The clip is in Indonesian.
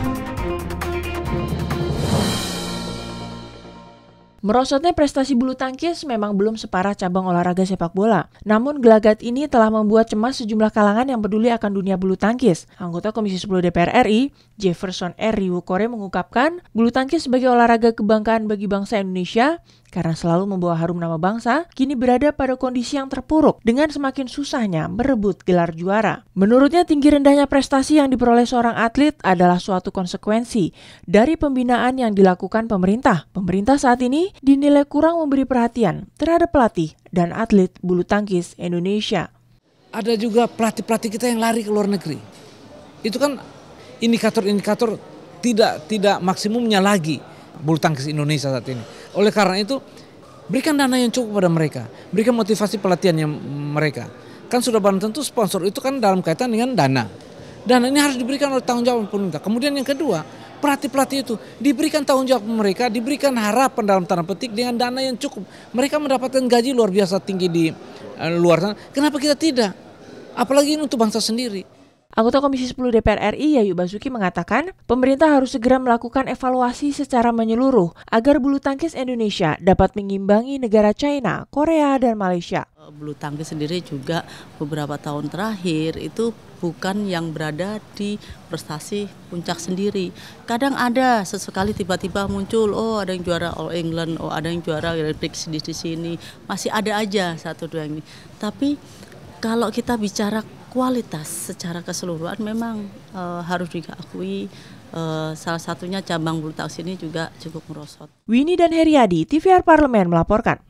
Música Merosotnya prestasi bulu tangkis memang belum separah cabang olahraga sepak bola. Namun gelagat ini telah membuat cemas sejumlah kalangan yang peduli akan dunia bulu tangkis. Anggota Komisi 10 DPR RI, Jefferson R. Riwukore mengungkapkan, bulu tangkis sebagai olahraga kebanggaan bagi bangsa Indonesia karena selalu membawa harum nama bangsa, kini berada pada kondisi yang terpuruk dengan semakin susahnya merebut gelar juara. Menurutnya tinggi rendahnya prestasi yang diperoleh seorang atlet adalah suatu konsekuensi dari pembinaan yang dilakukan pemerintah. Pemerintah saat ini dinilai kurang memberi perhatian terhadap pelatih dan atlet bulu tangkis Indonesia. Ada juga pelatih-pelatih kita yang lari ke luar negeri. Itu kan indikator-indikator tidak tidak maksimumnya lagi bulu tangkis Indonesia saat ini. Oleh karena itu berikan dana yang cukup pada mereka, berikan motivasi pelatihan yang mereka. Kan sudah barang tentu sponsor itu kan dalam kaitan dengan dana. Dana ini harus diberikan oleh tanggung jawab pemerintah. Kemudian yang kedua, pelatih-pelatih itu diberikan tanggung jawab mereka, diberikan harapan dalam tanda petik dengan dana yang cukup. Mereka mendapatkan gaji luar biasa tinggi di eh, luar sana. Kenapa kita tidak? Apalagi ini untuk bangsa sendiri. Anggota Komisi 10 DPR RI Yayu Basuki mengatakan, pemerintah harus segera melakukan evaluasi secara menyeluruh agar bulu tangkis Indonesia dapat mengimbangi negara China, Korea, dan Malaysia. Bulu tangkis sendiri juga beberapa tahun terakhir itu bukan yang berada di prestasi puncak sendiri. Kadang ada sesekali tiba-tiba muncul, oh ada yang juara All England, oh ada yang juara Olympics di sini, masih ada aja satu dua ini. Tapi kalau kita bicara kualitas secara keseluruhan memang e, harus diakui e, salah satunya cabang bulu tangkis ini juga cukup merosot. Winnie dan Heriadi, TVR Parlemen melaporkan.